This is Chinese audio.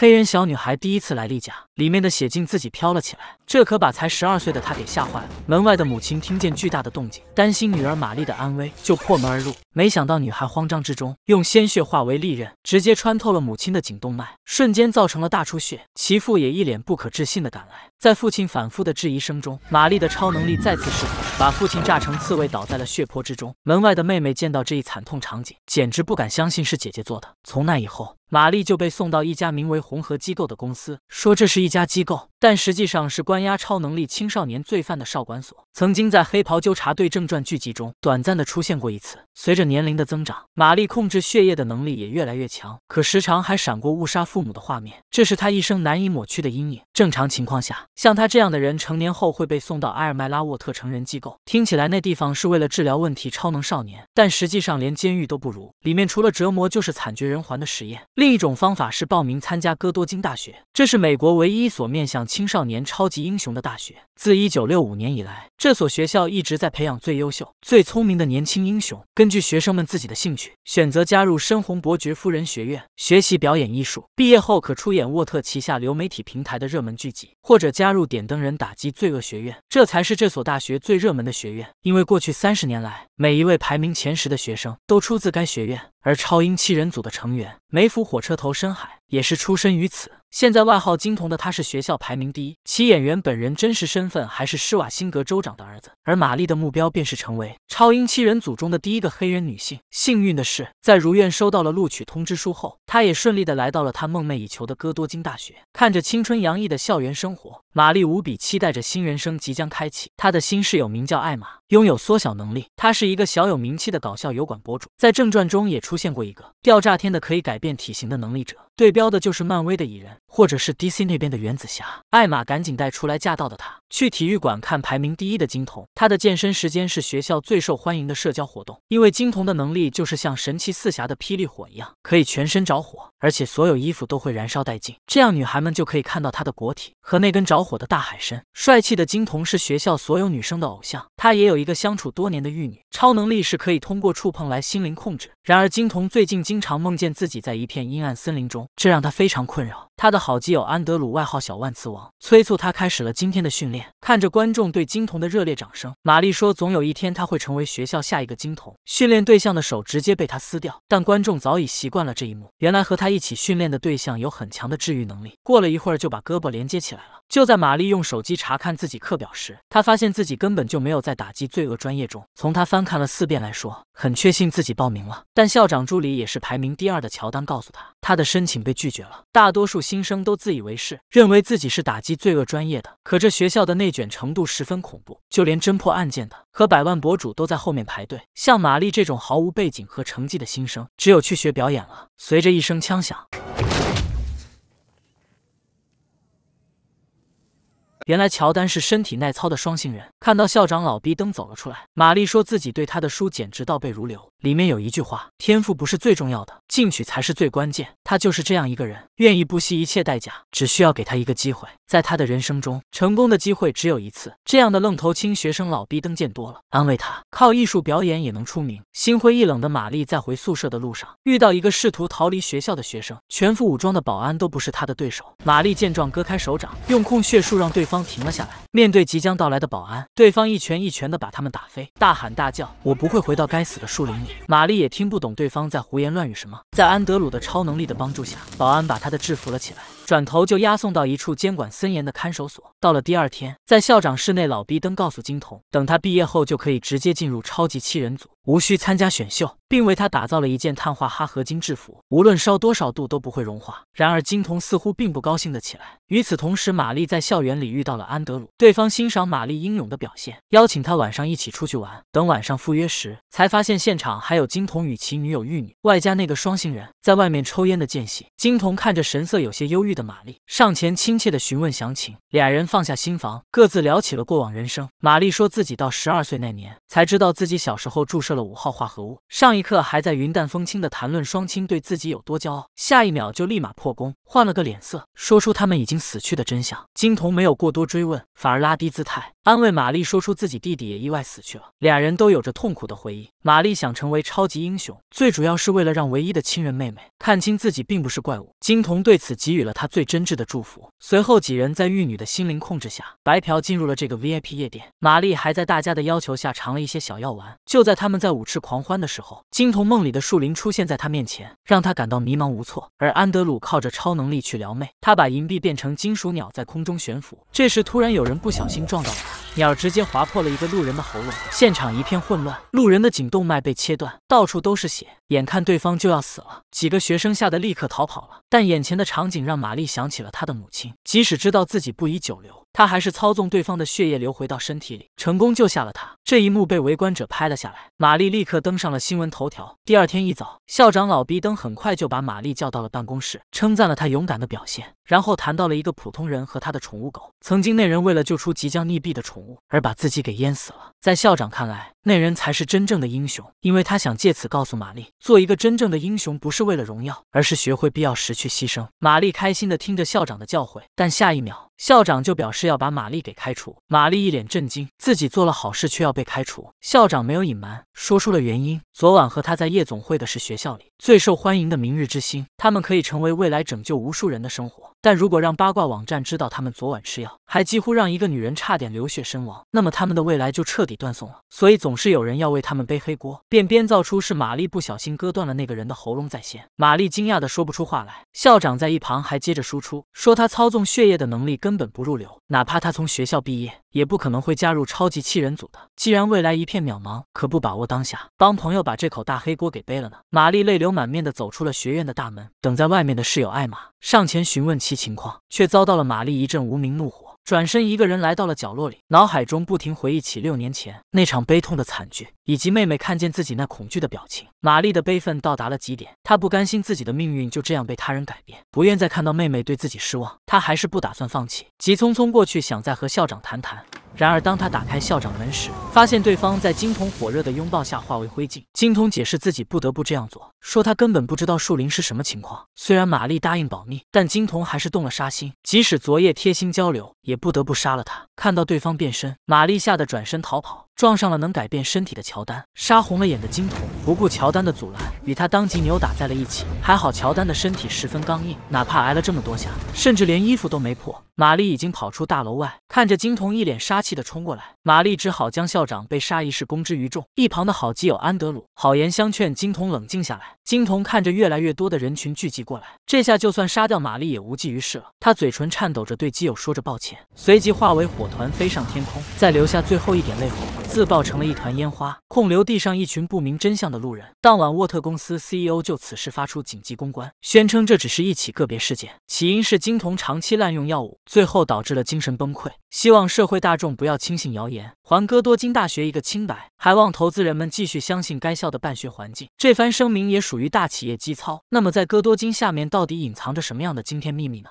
黑人小女孩第一次来丽家。里面的血竟自己飘了起来，这可把才十二岁的她给吓坏了。门外的母亲听见巨大的动静，担心女儿玛丽的安危，就破门而入。没想到女孩慌张之中，用鲜血化为利刃，直接穿透了母亲的颈动脉，瞬间造成了大出血。其父也一脸不可置信的赶来，在父亲反复的质疑声中，玛丽的超能力再次释放，把父亲炸成刺猬，倒在了血泊之中。门外的妹妹见到这一惨痛场景，简直不敢相信是姐姐做的。从那以后，玛丽就被送到一家名为“红河机构”的公司，说这是一。一家机构，但实际上是关押超能力青少年罪犯的少管所，曾经在《黑袍纠察队》正传剧集中短暂的出现过一次。随着年龄的增长，玛丽控制血液的能力也越来越强，可时常还闪过误杀父母的画面，这是他一生难以抹去的阴影。正常情况下，像他这样的人成年后会被送到埃尔麦拉沃特成人机构，听起来那地方是为了治疗问题超能少年，但实际上连监狱都不如，里面除了折磨就是惨绝人寰的实验。另一种方法是报名参加戈多金大学，这是美国唯一。一所面向青少年超级英雄的大学，自一九六五年以来，这所学校一直在培养最优秀、最聪明的年轻英雄。根据学生们自己的兴趣选择加入深红伯爵夫人学院学习表演艺术，毕业后可出演沃特旗下流媒体平台的热门剧集，或者加入点灯人打击罪恶学院。这才是这所大学最热门的学院，因为过去三十年来，每一位排名前十的学生都出自该学院，而超英七人组的成员梅芙、火车头、深海也是出身于此。现在外号金童的他是学校排名第一，其演员本人真实身份还是施瓦辛格州长的儿子。而玛丽的目标便是成为超英七人组中的第一个黑人女性。幸运的是，在如愿收到了录取通知书后，她也顺利的来到了她梦寐以求的哥多金大学。看着青春洋溢的校园生活，玛丽无比期待着新人生即将开启。她的新室友名叫艾玛，拥有缩小能力。她是一个小有名气的搞笑油管博主，在正传中也出现过一个吊炸天的可以改变体型的能力者。对标的就是漫威的蚁人，或者是 DC 那边的原子侠。艾玛赶紧带出来驾到的他去体育馆看排名第一的金童。他的健身时间是学校最受欢迎的社交活动，因为金童的能力就是像神奇四侠的霹雳火一样，可以全身着火，而且所有衣服都会燃烧殆尽。这样女孩们就可以看到他的国体和那根着火的大海参。帅气的金童是学校所有女生的偶像，他也有一个相处多年的玉女。超能力是可以通过触碰来心灵控制。然而，金童最近经常梦见自己在一片阴暗森林中，这让他非常困扰。他的好基友安德鲁，外号小万磁王，催促他开始了今天的训练。看着观众对金童的热烈掌声，玛丽说：“总有一天他会成为学校下一个金童。”训练对象的手直接被他撕掉，但观众早已习惯了这一幕。原来和他一起训练的对象有很强的治愈能力，过了一会儿就把胳膊连接起来了。就在玛丽用手机查看自己课表时，她发现自己根本就没有在打击罪恶专业中。从她翻看了四遍来说，很确信自己报名了。但校长助理也是排名第二的乔丹告诉他，他的申请被拒绝了。大多数新生都自以为是，认为自己是打击罪恶专业的。可这学校的内卷程度十分恐怖，就连侦破案件的和百万博主都在后面排队。像玛丽这种毫无背景和成绩的新生，只有去学表演了。随着一声枪响。原来乔丹是身体耐操的双性人。看到校长老逼登走了出来，玛丽说自己对他的书简直倒背如流。里面有一句话：“天赋不是最重要的，进取才是最关键。”他就是这样一个人，愿意不惜一切代价，只需要给他一个机会。在他的人生中，成功的机会只有一次。这样的愣头青学生老逼登见多了，安慰他靠艺术表演也能出名。心灰意冷的玛丽在回宿舍的路上，遇到一个试图逃离学校的学生，全副武装的保安都不是他的对手。玛丽见状，割开手掌，用控血术让对方停了下来。面对即将到来的保安，对方一拳一拳的把他们打飞，大喊大叫：“我不会回到该死的树林里！”玛丽也听不懂对方在胡言乱语什么。在安德鲁的超能力的帮助下，保安把他的制服了起来，转头就押送到一处监管。森严的看守所。到了第二天，在校长室内，老毕登告诉金童，等他毕业后就可以直接进入超级七人组。无需参加选秀，并为他打造了一件碳化哈合金制服，无论烧多少度都不会融化。然而金童似乎并不高兴的起来。与此同时，玛丽在校园里遇到了安德鲁，对方欣赏玛丽英勇的表现，邀请他晚上一起出去玩。等晚上赴约时，才发现现场还有金童与其女友玉女，外加那个双性人，在外面抽烟的间隙，金童看着神色有些忧郁的玛丽，上前亲切的询问详情。俩人放下心房，各自聊起了过往人生。玛丽说自己到十二岁那年才知道自己小时候注射。五号化合物，上一刻还在云淡风轻的谈论双亲对自己有多骄傲，下一秒就立马破功，换了个脸色，说出他们已经死去的真相。金童没有过多追问，反而拉低姿态。安慰玛丽，说出自己弟弟也意外死去了，俩人都有着痛苦的回忆。玛丽想成为超级英雄，最主要是为了让唯一的亲人妹妹看清自己并不是怪物。金童对此给予了她最真挚的祝福。随后几人在玉女的心灵控制下，白嫖进入了这个 VIP 夜店。玛丽还在大家的要求下尝了一些小药丸。就在他们在舞池狂欢的时候，金童梦里的树林出现在他面前，让他感到迷茫无措。而安德鲁靠着超能力去撩妹，他把银币变成金属鸟，在空中悬浮。这时突然有人不小心撞到了他。鸟直接划破了一个路人的喉咙，现场一片混乱。路人的颈动脉被切断，到处都是血，眼看对方就要死了，几个学生吓得立刻逃跑了。但眼前的场景让玛丽想起了她的母亲，即使知道自己不宜久留。他还是操纵对方的血液流回到身体里，成功救下了他。这一幕被围观者拍了下来，玛丽立刻登上了新闻头条。第二天一早，校长老毕登很快就把玛丽叫到了办公室，称赞了她勇敢的表现，然后谈到了一个普通人和他的宠物狗。曾经那人为了救出即将溺毙的宠物，而把自己给淹死了。在校长看来，那人才是真正的英雄，因为他想借此告诉玛丽，做一个真正的英雄不是为了荣耀，而是学会必要时去牺牲。玛丽开心的听着校长的教诲，但下一秒校长就表示要把玛丽给开除。玛丽一脸震惊，自己做了好事却要被开除。校长没有隐瞒，说出了原因：昨晚和他在夜总会的是学校里最受欢迎的明日之星，他们可以成为未来拯救无数人的生活。但如果让八卦网站知道他们昨晚吃药，还几乎让一个女人差点流血身亡，那么他们的未来就彻底断送了。所以总是有人要为他们背黑锅，便编造出是玛丽不小心割断了那个人的喉咙在先。玛丽惊讶的说不出话来，校长在一旁还接着输出，说他操纵血液的能力根本不入流，哪怕他从学校毕业。也不可能会加入超级七人组的。既然未来一片渺茫，可不把握当下，帮朋友把这口大黑锅给背了呢？玛丽泪流满面的走出了学院的大门，等在外面的室友艾玛上前询问其情况，却遭到了玛丽一阵无名怒火。转身，一个人来到了角落里，脑海中不停回忆起六年前那场悲痛的惨剧，以及妹妹看见自己那恐惧的表情。玛丽的悲愤到达了极点，她不甘心自己的命运就这样被他人改变，不愿再看到妹妹对自己失望，她还是不打算放弃，急匆匆过去想再和校长谈谈。然而，当他打开校长门时，发现对方在金童火热的拥抱下化为灰烬。金童解释自己不得不这样做，说他根本不知道树林是什么情况。虽然玛丽答应保密，但金童还是动了杀心。即使昨夜贴心交流，也不得不杀了他。看到对方变身，玛丽吓得转身逃跑，撞上了能改变身体的乔丹。杀红了眼的金童不顾乔丹的阻拦，与他当即扭打在了一起。还好乔丹的身体十分刚硬，哪怕挨了这么多下，甚至连衣服都没破。玛丽已经跑出大楼外，看着金童一脸杀气的冲过来，玛丽只好将校长被杀一事公之于众。一旁的好基友安德鲁好言相劝，金童冷静下来。金童看着越来越多的人群聚集过来，这下就算杀掉玛丽也无济于事了。他嘴唇颤抖着对基友说着抱歉，随即化为火团飞上天空，在留下最后一点泪后，自爆成了一团烟花，空留地上一群不明真相的路人。当晚，沃特公司 CEO 就此事发出紧急公关，宣称这只是一起个别事件，起因是金童长期滥用药物。最后导致了精神崩溃。希望社会大众不要轻信谣言，还哥多金大学一个清白。还望投资人们继续相信该校的办学环境。这番声明也属于大企业基操。那么，在哥多金下面到底隐藏着什么样的惊天秘密呢？